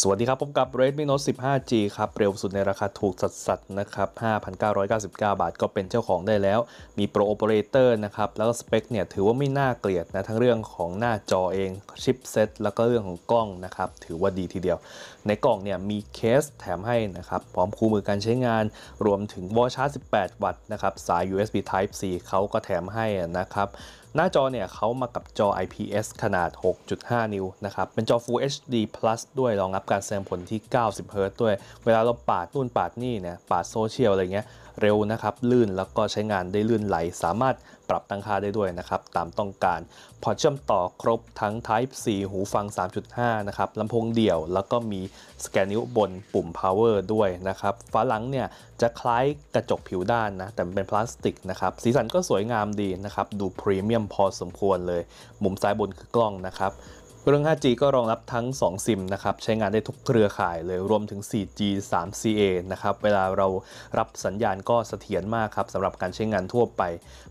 สวัสดีครับพบกับ Redmi Note 15G ครับ เร็วสุดในราคาถูกสัดสัดนะครับ 5,999 บาทก็เป็นเจ้าของได้แล้ว มีโปรโอเปอเรเตอร์นะครับแล้วก็สเปคเนี่ยถือว่าไม่น่าเกลียดนะทั้งเรื่องของหน้าจอเองชิปเซ็ตแล้วก็เรื่องของกล้องนะครับ ถือว่าดีทีเดียว ในกล่องเนี่ยมีเคสแถมให้นะครับ พร้อมคู่มือการใช้งานรวมถึงวอชาร์จ 18 วัตต์นะครับสาย USB Type C เขาก็แถมให้นะครับหน้าจอเนี่ยเขามากับจอ IPS ขนาด 6.5 นิ้วนะครับ เป็นจอ Full HD Plus ด้วย รองรับการแสดงผลที่90 Hz ด้วย เวลาเราปาดนู่นปาดนี่เนี่ยปาดโซเชียลอะไรเงี้ยเร็วนะครับ ลื่นแล้วก็ใช้งานได้ลื่นไหลสามารถปรับตั้งค่าได้ด้วยนะครับ ตามต้องการ พอเชื่อมต่อครบทั้ง Type C หูฟัง 3.5 นะครับ ลำโพงเดี่ยวแล้วก็มีสแกนนิ้วบนปุ่ม power ด้วยนะครับฝาหลังเนี่ยจะคล้ายกระจกผิวด้านนะ แต่เป็นพลาสติกนะครับ สีสันก็สวยงามดีนะครับ ดูพรีเมียมพอสมควรเลยมุมซ้ายบนคือกล้องนะครับเครื่อง 5G ก็รองรับทั้ง 2 ซิมนะครับใช้งานได้ทุกเครือข่ายเลยรวมถึง 4G 3CA นะครับเวลาเรารับสัญญาณก็เสถียรมากครับสำหรับการใช้งานทั่วไป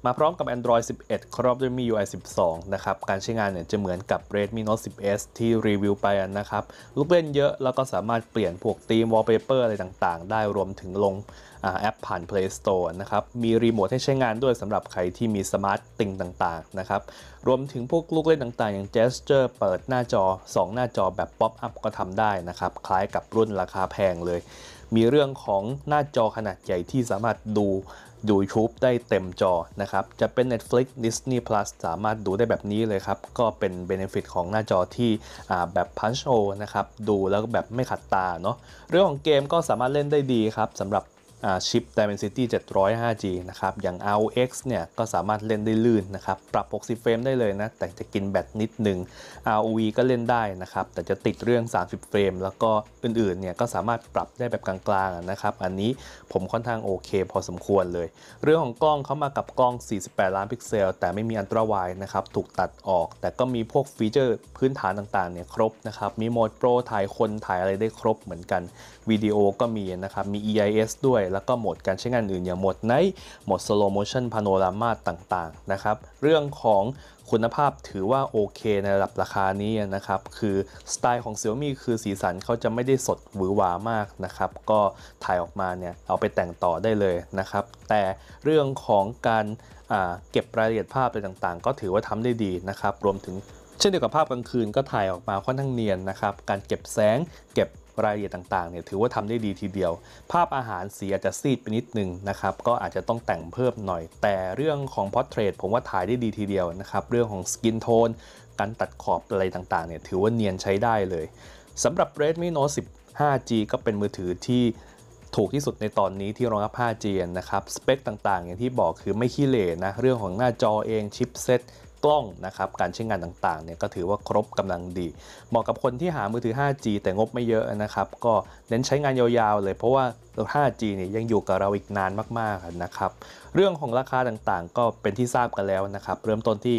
มาพร้อมกับ Android 11 ครอบด้วย MIUI 12 นะครับการใช้งานเนี่ยจะเหมือนกับ Redmi Note 10s ที่รีวิวไปนะครับลูกเล่นเยอะแล้วก็สามารถเปลี่ยนพวกตีม wallpaper อะไรต่างๆ ได้รวมถึงลงแอปผ่าน Play Store นะครับ มีรีโมทให้ใช้งานด้วยสำหรับใครที่มีสมาร์ตติงต่าง ๆ นะครับ รวมถึงพวกลูกเล่นต่าง ๆ อย่าง Gesture เปิดหน้าจอ 2 หน้าจอแบบป๊อปอัพก็ทำได้นะครับ คล้ายกับรุ่นราคาแพงเลย มีเรื่องของหน้าจอขนาดใหญ่ที่สามารถดูดูชูปได้เต็มจอนะครับ จะเป็น Netflix Disney Plus สามารถดูได้แบบนี้เลยครับ ก็เป็น Benefit ของหน้าจอที่แบบ Punch O นะครับ ดูแล้วแบบไม่ขัดตาเนาะ เรื่องของเกมก็สามารถเล่นได้ดีครับสำหรับชิป Dimensity 700 5G นะครับ อย่าง RX เนี่ยก็สามารถเล่นได้ลื่นนะครับ ปรับ 60 เฟรมได้เลยนะ แต่จะกินแบตนิดนึง ROV ก็เล่นได้นะครับ แต่จะติดเรื่อง 30 เฟรม แล้วก็อื่นๆ เนี่ยก็สามารถปรับได้แบบกลางๆนะครับ อันนี้ผมค่อนข้างโอเคพอสมควรเลย เรื่องของกล้องเขามากับกล้อง 48 ล้านพิกเซล แต่ไม่มีอันตราไวนะครับ ถูกตัดออก แต่ก็มีพวกฟีเจอร์พื้นฐานต่างๆเนี่ยครบนะครับ มีโหมดโปรถ่ายคนถ่ายอะไรได้ครบเหมือนกัน วิดีโอก็มีนะครับ มี EIS ด้วยแล้วก็โหมดการใช้งานอื่นอย่างโหมดไนท์โหมดสโลโมชันพาโนรามาต่างๆนะครับเรื่องของคุณภาพถือว่าโอเคในระดับราคานี้นะครับ คือสไตล์ของ Xiaomi คือสีสันเขาจะไม่ได้สดหวือหวามากนะครับ ก็ถ่ายออกมาเนี่ยเอาไปแต่งต่อได้เลยนะครับ แต่เรื่องของการเก็บรายละเอียดภาพอะไรต่างๆ ก็ถือว่าทำได้ดีนะครับ รวมถึงเช่นเดียวกับภาพกลางคืนก็ถ่ายออกมาค่อนข้างเนียนนะครับการเก็บแสงเก็บรายละเอียดต่างๆเนี่ยถือว่าทำได้ดีทีเดียว ภาพอาหารสีอาจจะซีดไปนิดนึงนะครับ ก็อาจจะต้องแต่งเพิ่มหน่อย แต่เรื่องของพอร์เทรตผมว่าถ่ายได้ดีทีเดียวนะครับ เรื่องของสกินโทน การตัดขอบอะไรต่างๆเนี่ยถือว่าเนียนใช้ได้เลย สำหรับ Redmi Note 15G ก็เป็นมือถือที่ถูกที่สุดในตอนนี้ที่รองรับ 5G นะครับ สเปคต่างๆอย่างที่บอกคือไม่ขี้เหร่นะเรื่องของหน้าจอเองชิปเซ็ตกล้องนะครับการใช้งานต่างๆเนี่ยก็ถือว่าครบกำลังดี เหมาะกับคนที่หามือถือ 5G แต่งบไม่เยอะนะครับ ก็เน้นใช้งานยาวๆเลยเพราะว่า 5G เนี่ยยังอยู่กับเราอีกนานมากๆนะครับเรื่องของราคาต่างๆ ก็เป็นที่ทราบกันแล้วนะครับเริ่มต้นที่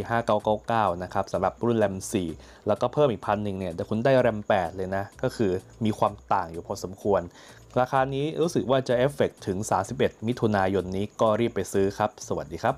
5999นะครับสำหรับรุ่นแรม 4 แล้วก็เพิ่มอีกพันหนึ่งเนี่ยแต่คุณได้แรม 8 เลยนะก็คือมีความต่างอยู่พอสมควร ราคานี้รู้สึกว่าจะเอฟเฟกถึง31มิถุนายนนี้ก็รีบไปซื้อครับ สวัสดีครับ